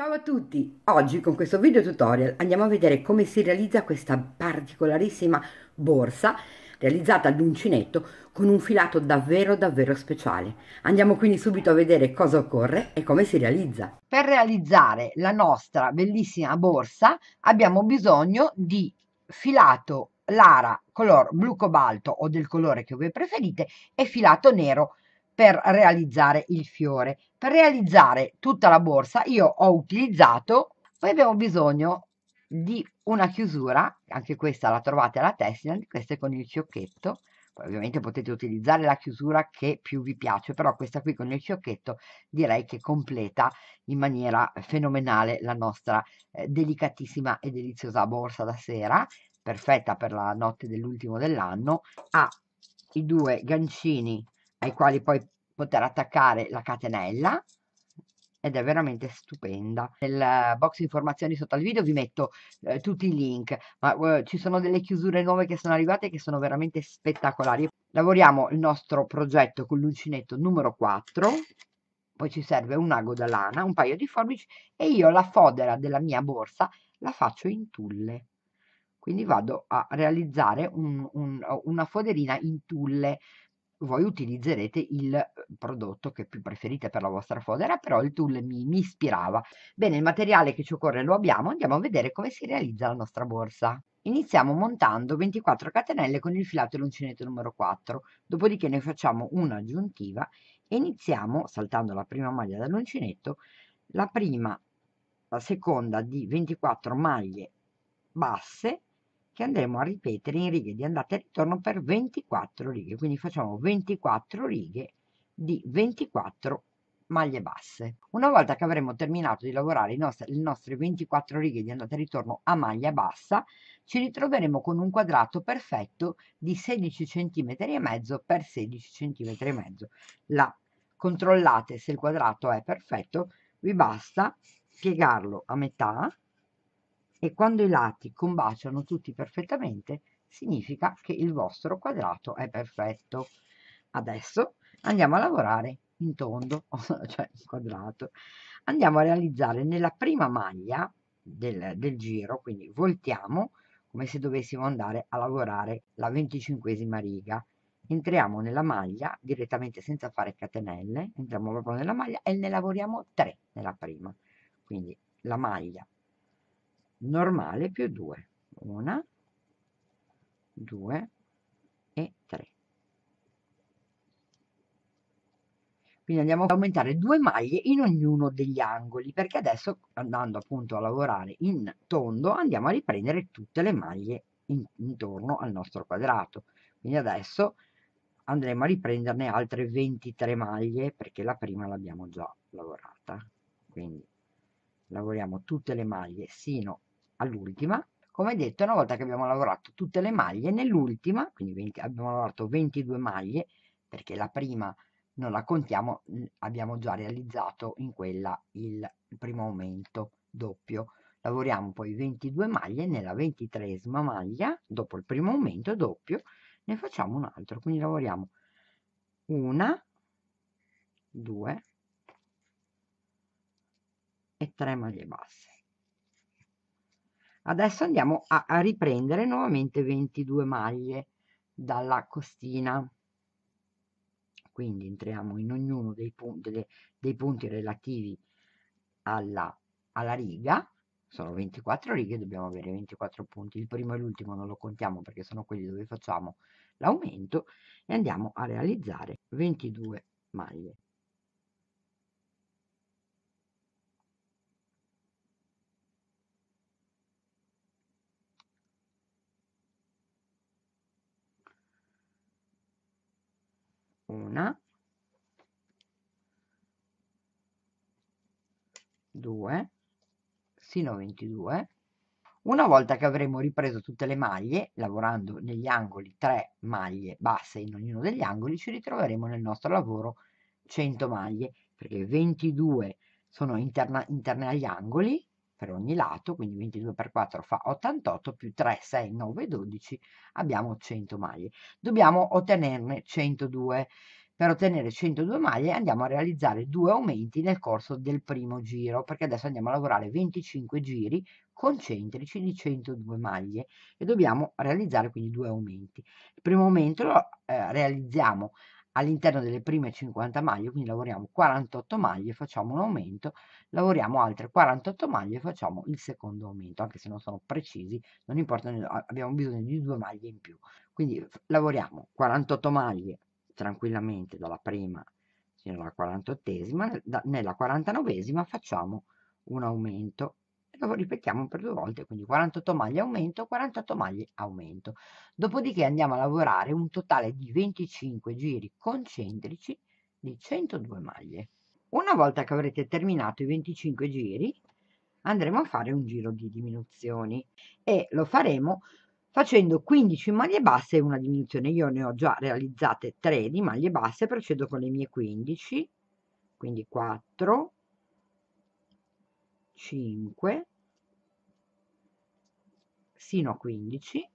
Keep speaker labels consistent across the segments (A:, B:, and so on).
A: Ciao a tutti! Oggi con questo video tutorial andiamo a vedere come si realizza questa particolarissima borsa realizzata all'uncinetto con un filato davvero davvero speciale. Andiamo quindi subito a vedere cosa occorre e come si realizza. Per realizzare la nostra bellissima borsa abbiamo bisogno di filato Lara color blu cobalto o del colore che voi preferite e filato nero per realizzare il fiore per realizzare tutta la borsa io ho utilizzato poi abbiamo bisogno di una chiusura anche questa la trovate alla tessina questa è con il ciocchetto poi ovviamente potete utilizzare la chiusura che più vi piace però questa qui con il ciocchetto direi che completa in maniera fenomenale la nostra eh, delicatissima e deliziosa borsa da sera perfetta per la notte dell'ultimo dell'anno ha i due gancini ai quali poi poter attaccare la catenella ed è veramente stupenda. Nel box informazioni sotto al video vi metto eh, tutti i link, ma eh, ci sono delle chiusure nuove che sono arrivate che sono veramente spettacolari. Lavoriamo il nostro progetto con l'uncinetto numero 4, poi ci serve una godalana, un paio di forbici e io la fodera della mia borsa la faccio in tulle. Quindi vado a realizzare un, un, una foderina in tulle voi utilizzerete il eh, prodotto che più preferite per la vostra fodera, però il tool mi, mi ispirava. Bene, il materiale che ci occorre lo abbiamo, andiamo a vedere come si realizza la nostra borsa. Iniziamo montando 24 catenelle con il filato e l'uncinetto numero 4, dopodiché ne facciamo un'aggiuntiva e iniziamo, saltando la prima maglia dall'uncinetto, la prima, la seconda di 24 maglie basse che andremo a ripetere in righe di andata e ritorno per 24 righe, quindi facciamo 24 righe di 24 maglie basse. Una volta che avremo terminato di lavorare i nostri, le nostre 24 righe di andata e ritorno a maglia bassa, ci ritroveremo con un quadrato perfetto di 16 cm e mezzo per 16 cm e mezzo. La controllate se il quadrato è perfetto, vi basta piegarlo a metà e quando i lati combaciano tutti perfettamente significa che il vostro quadrato è perfetto. Adesso andiamo a lavorare in tondo, cioè in quadrato. Andiamo a realizzare nella prima maglia del, del giro, quindi voltiamo come se dovessimo andare a lavorare la venticinquesima riga. Entriamo nella maglia direttamente senza fare catenelle, entriamo proprio nella maglia e ne lavoriamo 3 nella prima. Quindi la maglia normale più 2 1 2 e 3 quindi andiamo ad aumentare due maglie in ognuno degli angoli perché adesso andando appunto a lavorare in tondo andiamo a riprendere tutte le maglie in, intorno al nostro quadrato quindi adesso andremo a riprenderne altre 23 maglie perché la prima l'abbiamo già lavorata quindi lavoriamo tutte le maglie sino all'ultima, come detto una volta che abbiamo lavorato tutte le maglie, nell'ultima, quindi 20, abbiamo lavorato 22 maglie, perché la prima non la contiamo, abbiamo già realizzato in quella il primo aumento doppio. Lavoriamo poi 22 maglie, nella ventitresima maglia, dopo il primo aumento doppio, ne facciamo un altro, quindi lavoriamo una, due e tre maglie basse adesso andiamo a, a riprendere nuovamente 22 maglie dalla costina quindi entriamo in ognuno dei punti, dei, dei punti relativi alla, alla riga sono 24 righe dobbiamo avere 24 punti il primo e l'ultimo non lo contiamo perché sono quelli dove facciamo l'aumento e andiamo a realizzare 22 maglie una, due, sino a 22. Una volta che avremo ripreso tutte le maglie, lavorando negli angoli 3 maglie basse in ognuno degli angoli, ci ritroveremo nel nostro lavoro 100 maglie, perché 22 sono interne agli angoli, per ogni lato, quindi 22 per 4 fa 88 più 3, 6, 9, 12, abbiamo 100 maglie. Dobbiamo ottenerne 102. Per ottenere 102 maglie andiamo a realizzare due aumenti nel corso del primo giro, perché adesso andiamo a lavorare 25 giri concentrici di 102 maglie e dobbiamo realizzare quindi due aumenti. Il primo aumento lo eh, realizziamo all'interno delle prime 50 maglie, quindi lavoriamo 48 maglie, facciamo un aumento, lavoriamo altre 48 maglie, facciamo il secondo aumento, anche se non sono precisi, non importa, abbiamo bisogno di due maglie in più. Quindi lavoriamo 48 maglie tranquillamente dalla prima fino alla 48esima, nella 49esima facciamo un aumento lo ripetiamo per due volte, quindi 48 maglie aumento, 48 maglie aumento. Dopodiché andiamo a lavorare un totale di 25 giri concentrici di 102 maglie. Una volta che avrete terminato i 25 giri, andremo a fare un giro di diminuzioni e lo faremo facendo 15 maglie basse e una diminuzione. Io ne ho già realizzate 3 di maglie basse, procedo con le mie 15, quindi 4, 5 sino a 15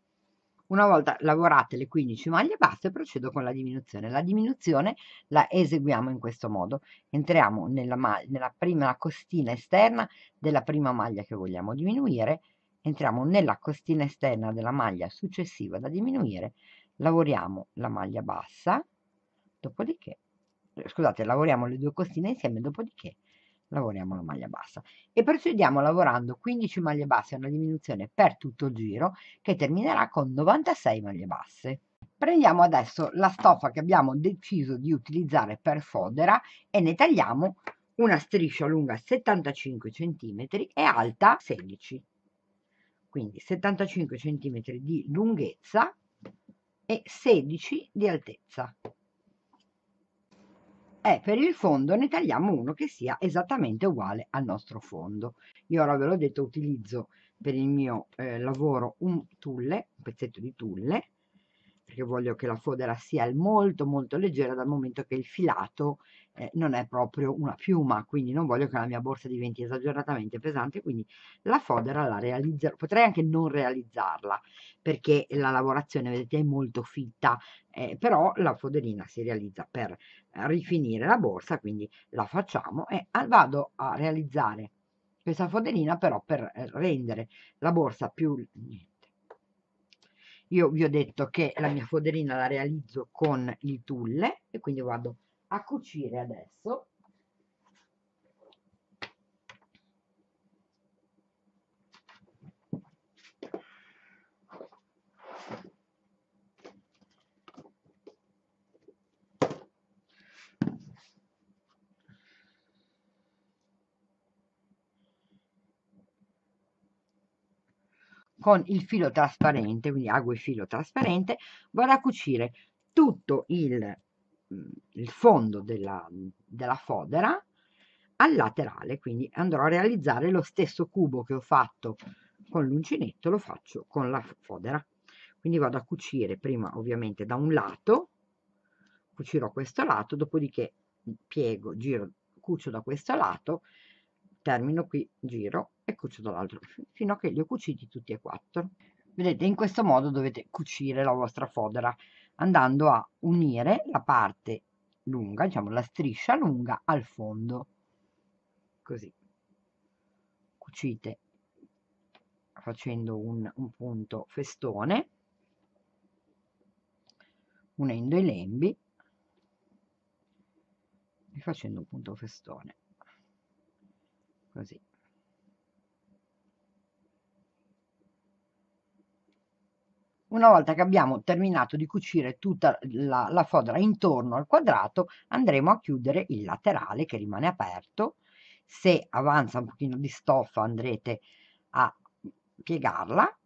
A: una volta lavorate le 15 maglie basse procedo con la diminuzione. La diminuzione la eseguiamo in questo modo. Entriamo nella, nella, prima costina esterna della prima maglia che vogliamo diminuire, entriamo nella costina esterna della maglia successiva da diminuire, lavoriamo la maglia bassa, dopodiché, scusate, lavoriamo le due costine insieme, dopodiché lavoriamo la maglia bassa e procediamo lavorando 15 maglie basse una diminuzione per tutto il giro che terminerà con 96 maglie basse prendiamo adesso la stoffa che abbiamo deciso di utilizzare per fodera e ne tagliamo una striscia lunga 75 cm e alta 16 quindi 75 cm di lunghezza e 16 di altezza e eh, per il fondo ne tagliamo uno che sia esattamente uguale al nostro fondo. Io ora ve l'ho detto, utilizzo per il mio eh, lavoro un tulle, un pezzetto di tulle, perché voglio che la fodera sia molto molto leggera dal momento che il filato eh, non è proprio una piuma, quindi non voglio che la mia borsa diventi esageratamente pesante, quindi la fodera la realizzerò, potrei anche non realizzarla perché la lavorazione vedete è molto fitta, eh, però la foderina si realizza per eh, rifinire la borsa, quindi la facciamo e ah, vado a realizzare questa foderina però per eh, rendere la borsa più io vi ho detto che la mia foderina la realizzo con il tulle e quindi vado a cucire adesso con il filo trasparente, quindi ago e filo trasparente, vado a cucire tutto il, mm, il fondo della, della fodera al laterale, quindi andrò a realizzare lo stesso cubo che ho fatto con l'uncinetto, lo faccio con la fodera. Quindi vado a cucire prima ovviamente da un lato, cucirò questo lato, dopodiché piego, giro, cucio da questo lato, termino qui, giro e cucito dall'altro fino a che li ho cuciti tutti e quattro vedete in questo modo dovete cucire la vostra fodera andando a unire la parte lunga diciamo la striscia lunga al fondo così cucite facendo un, un punto festone unendo i lembi e facendo un punto festone così Una volta che abbiamo terminato di cucire tutta la, la fodera intorno al quadrato, andremo a chiudere il laterale che rimane aperto. Se avanza un pochino di stoffa andrete a piegarla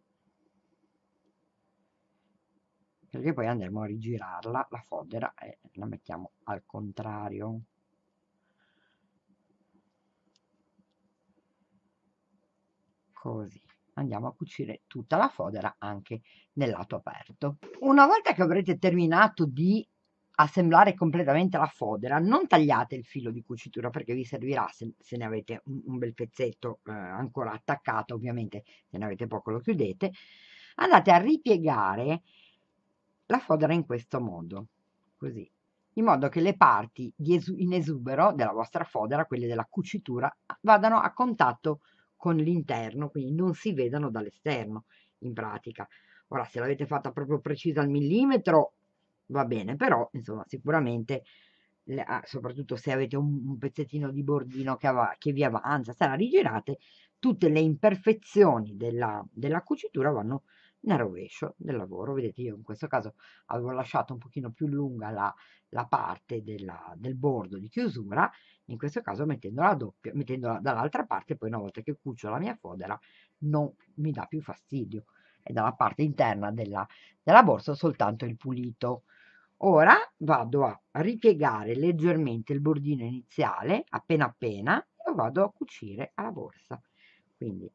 A: perché poi andremo a rigirarla la fodera e eh, la mettiamo al contrario così andiamo a cucire tutta la fodera anche nel lato aperto. Una volta che avrete terminato di assemblare completamente la fodera, non tagliate il filo di cucitura perché vi servirà se, se ne avete un, un bel pezzetto eh, ancora attaccato, ovviamente se ne avete poco lo chiudete, andate a ripiegare la fodera in questo modo, così, in modo che le parti esu in esubero della vostra fodera, quelle della cucitura, vadano a contatto con con l'interno, quindi non si vedono dall'esterno in pratica. Ora, se l'avete fatta proprio precisa al millimetro, va bene, però insomma sicuramente, ah, soprattutto se avete un, pezzettino di bordino che, av- che vi avanza, se la rigirate, tutte le imperfezioni della, della cucitura vanno nel rovescio del lavoro. Vedete, io in questo caso avevo lasciato un pochino più lunga la, la parte della, del bordo di chiusura, in questo caso mettendola, doppia, mettendola dall'altra parte, poi una volta che cucio la mia fodera non mi dà più fastidio. È dalla parte interna della, della borsa soltanto il pulito. Ora vado a ripiegare leggermente il bordino iniziale, appena appena, e vado a cucire alla borsa. Quindi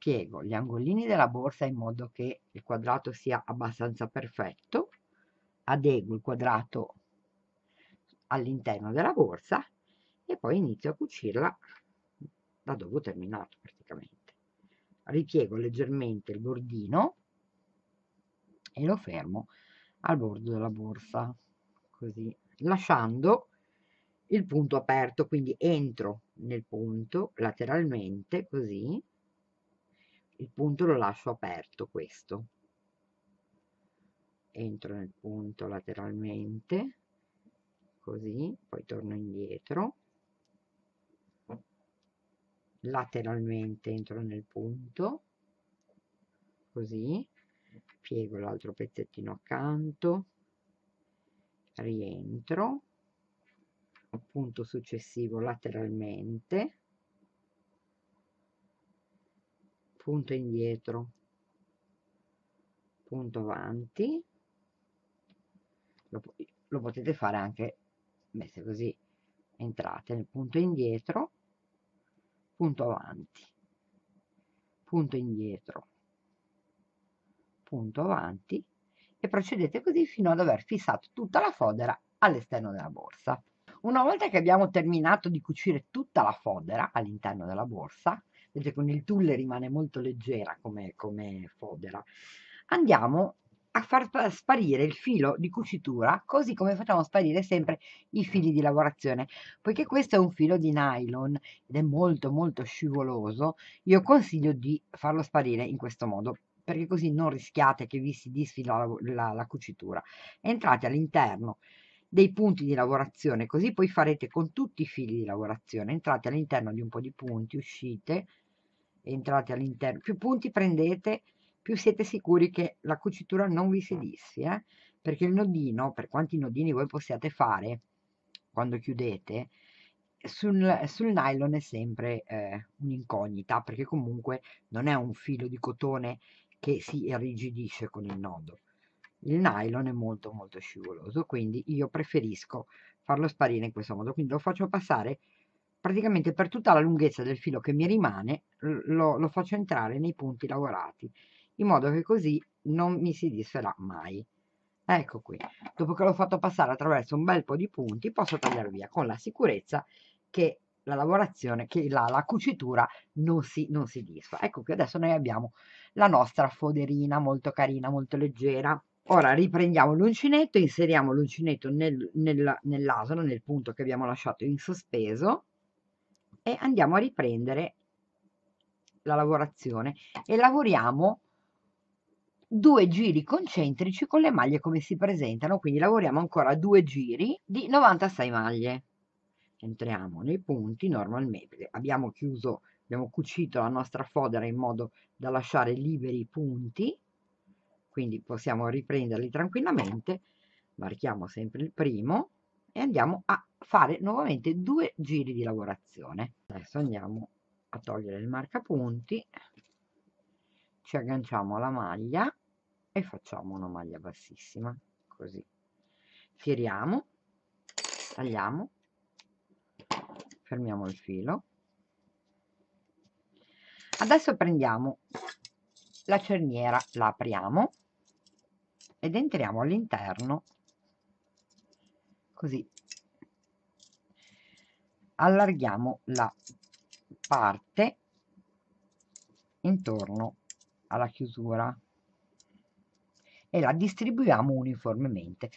A: piego gli angolini della borsa in modo che il quadrato sia abbastanza perfetto, adeguo il quadrato all'interno della borsa e poi inizio a cucirla da dove ho terminato praticamente. Ripiego leggermente il bordino e lo fermo al bordo della borsa, così lasciando il punto aperto, quindi entro nel punto lateralmente così il punto lo lascio aperto questo entro nel punto lateralmente così poi torno indietro lateralmente entro nel punto così piego l'altro pezzettino accanto rientro punto successivo lateralmente punto indietro punto avanti lo, lo potete fare anche messe così entrate nel punto indietro punto avanti punto indietro punto avanti e procedete così fino ad aver fissato tutta la fodera all'esterno della borsa una volta che abbiamo terminato di cucire tutta la fodera all'interno della borsa invece con il tulle rimane molto leggera come, come fodera. Andiamo a far sparire il filo di cucitura così come facciamo sparire sempre i fili di lavorazione poiché questo è un filo di nylon ed è molto molto scivoloso io consiglio di farlo sparire in questo modo perché così non rischiate che vi si disfila la, la, la cucitura entrate all'interno dei punti di lavorazione così poi farete con tutti i fili di lavorazione entrate all'interno di un po' di punti uscite entrate all'interno, più punti prendete, più siete sicuri che la cucitura non vi ah. si dissi, eh? perché il nodino, per quanti nodini voi possiate fare quando chiudete, sul, sul nylon è sempre eh, un'incognita, perché comunque non è un filo di cotone che si irrigidisce con il nodo. Il nylon è molto molto scivoloso, quindi io preferisco farlo sparire in questo modo, quindi lo faccio passare praticamente per tutta la lunghezza del filo che mi rimane lo, lo faccio entrare nei punti lavorati in modo che così non mi si disferà mai ecco qui dopo che l'ho fatto passare attraverso un bel po' di punti posso tagliare via con la sicurezza che la lavorazione che la, la cucitura non si, non si disfa ecco che adesso noi abbiamo la nostra foderina molto carina molto leggera ora riprendiamo l'uncinetto inseriamo l'uncinetto nel, nel, nell'asino nel punto che abbiamo lasciato in sospeso e andiamo a riprendere la lavorazione e lavoriamo due giri concentrici con le maglie come si presentano quindi lavoriamo ancora due giri di 96 maglie entriamo nei punti normalmente abbiamo chiuso abbiamo cucito la nostra fodera in modo da lasciare liberi i punti quindi possiamo riprenderli tranquillamente marchiamo sempre il primo e andiamo a fare nuovamente due giri di lavorazione adesso andiamo a togliere il marcapunti ci agganciamo alla maglia e facciamo una maglia bassissima così tiriamo tagliamo fermiamo il filo adesso prendiamo la cerniera la apriamo ed entriamo all'interno così allarghiamo la parte intorno alla chiusura e la distribuiamo uniformemente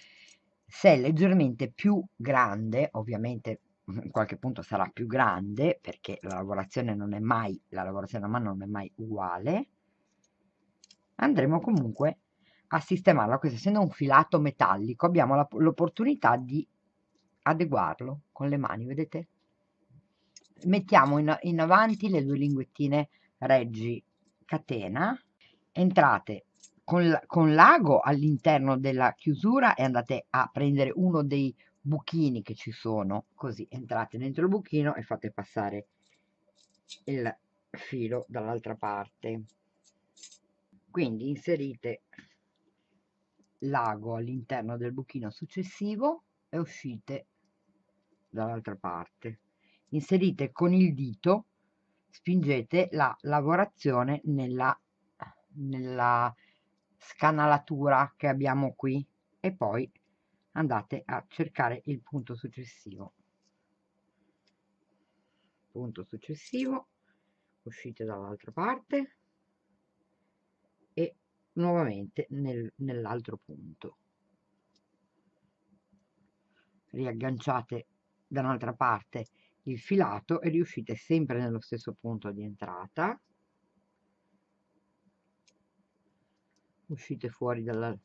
A: se è leggermente più grande ovviamente in qualche punto sarà più grande perché la lavorazione non è mai la lavorazione a mano non è mai uguale andremo comunque a sistemarla questo essendo un filato metallico abbiamo l'opportunità di adeguarlo con le mani, vedete? Mettiamo in, in avanti le due linguettine reggi catena, entrate con, con l'ago all'interno della chiusura e andate a prendere uno dei buchini che ci sono, così entrate dentro il buchino e fate passare il filo dall'altra parte. Quindi inserite l'ago all'interno del buchino successivo e uscite dall'altra parte. Inserite con il dito, spingete la lavorazione nella, nella scanalatura che abbiamo qui e poi andate a cercare il punto successivo. Punto successivo, uscite dall'altra parte e nuovamente nel, nell'altro punto riagganciate da un'altra parte il filato e riuscite sempre nello stesso punto di entrata uscite fuori dalla,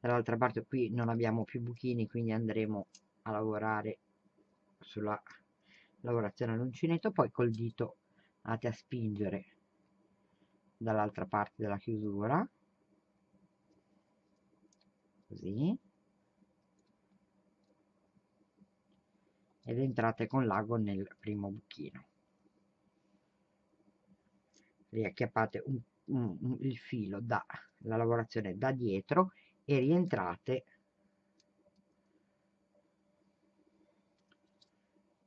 A: dall'altra parte qui non abbiamo più buchini quindi andremo a lavorare sulla lavorazione all'uncinetto poi col dito andate a spingere dall'altra parte della chiusura così ed entrate con l'ago nel primo buchino. Riacchiappate un, un, un, il filo dalla lavorazione da dietro e rientrate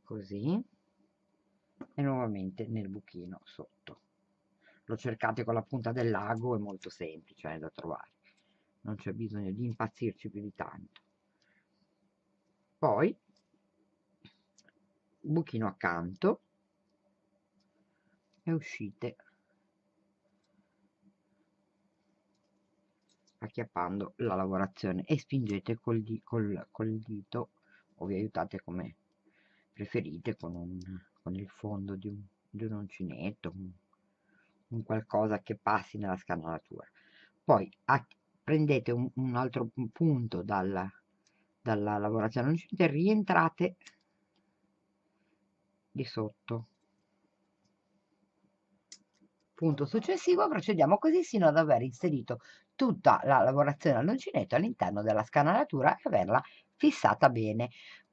A: così e nuovamente nel buchino sotto. Lo cercate con la punta del lago, è molto semplice eh, da trovare, non c'è bisogno di impazzirci più di tanto. Poi buchino accanto e uscite acchiappando la lavorazione e spingete col, di, col, col dito o vi aiutate come preferite con, un, con il fondo di un, di un uncinetto un, un, qualcosa che passi nella scanalatura poi a, prendete un, altro punto dalla, dalla lavorazione uncinetto e rientrate di sotto. Punto successivo procediamo così sino ad aver inserito tutta la lavorazione all'uncinetto all'interno della scanalatura e averla fissata bene.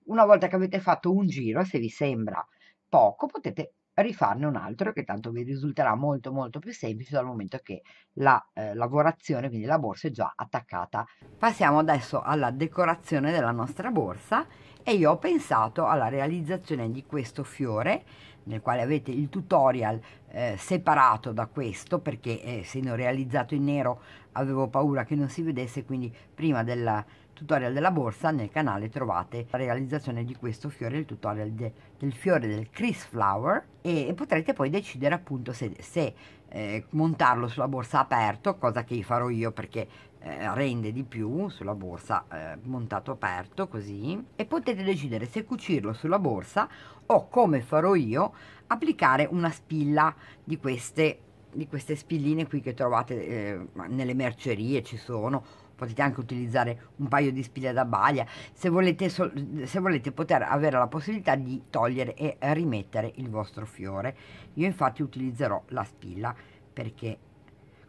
A: Una volta che avete fatto un giro, se vi sembra poco, potete rifarne un altro che tanto vi risulterà molto molto più semplice dal momento che la eh, lavorazione, quindi la borsa è già attaccata. Passiamo adesso alla decorazione della nostra borsa e io ho pensato alla realizzazione di questo fiore nel quale avete il tutorial eh, separato da questo perché eh, essendo eh, realizzato in nero avevo paura che non si vedesse quindi prima del tutorial della borsa nel canale trovate la realizzazione di questo fiore il tutorial de, del fiore del Chris Flower e, e potrete poi decidere appunto se, se eh, montarlo sulla borsa aperto cosa che farò io perché eh, rende di più sulla borsa eh, montato aperto così e potete decidere se cucirlo sulla borsa o come farò io applicare una spilla di queste di queste spilline qui che trovate eh, nelle mercerie ci sono potete anche utilizzare un paio di spille da baglia se volete, se volete poter avere la possibilità di togliere e rimettere il vostro fiore io infatti utilizzerò la spilla perché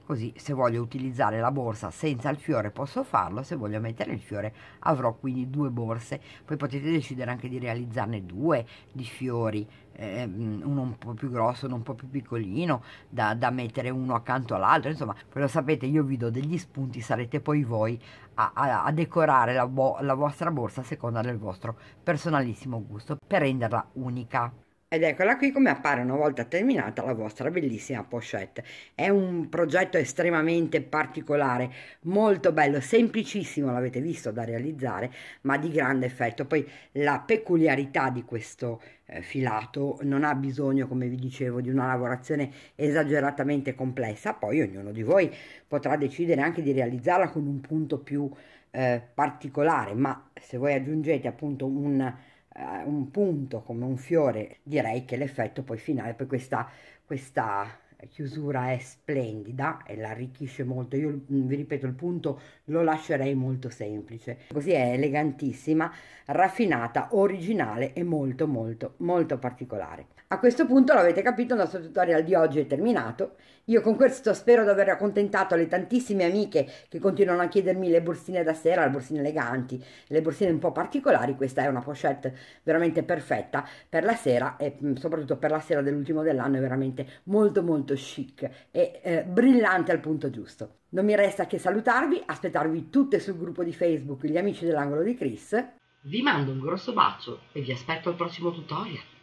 A: così se voglio utilizzare la borsa senza il fiore posso farlo se voglio mettere il fiore avrò quindi due borse poi potete decidere anche di realizzarne due di fiori eh, uno un po' più grosso uno un po' più piccolino da, da mettere uno accanto all'altro insomma poi lo sapete io vi do degli spunti sarete poi voi a, a, a decorare la, la vostra borsa a seconda del vostro personalissimo gusto per renderla unica ed eccola qui come appare una volta terminata la vostra bellissima pochette. È un progetto estremamente particolare, molto bello, semplicissimo, l'avete visto da realizzare, ma di grande effetto. Poi la peculiarità di questo eh, filato non ha bisogno, come vi dicevo, di una lavorazione esageratamente complessa. Poi ognuno di voi potrà decidere anche di realizzarla con un punto più eh, particolare, ma se voi aggiungete appunto un eh, un punto come un fiore direi che l'effetto poi finale poi questa, questa chiusura è splendida e la arricchisce molto io mm, vi ripeto il punto lo lascerei molto semplice così è elegantissima raffinata originale e molto molto molto particolare a questo punto l'avete capito il nostro tutorial di oggi è terminato io con questo spero di aver accontentato le tantissime amiche che continuano a chiedermi le borsine da sera, le borsine eleganti, le borsine un po' particolari. Questa è una pochette veramente perfetta per la sera e mm, soprattutto per la sera dell'ultimo dell'anno è veramente molto molto chic e eh, brillante al punto giusto. Non mi resta che salutarvi, aspettarvi tutte sul gruppo di Facebook Gli Amici dell'Angolo di Chris. Vi mando un grosso bacio e vi aspetto al prossimo tutorial.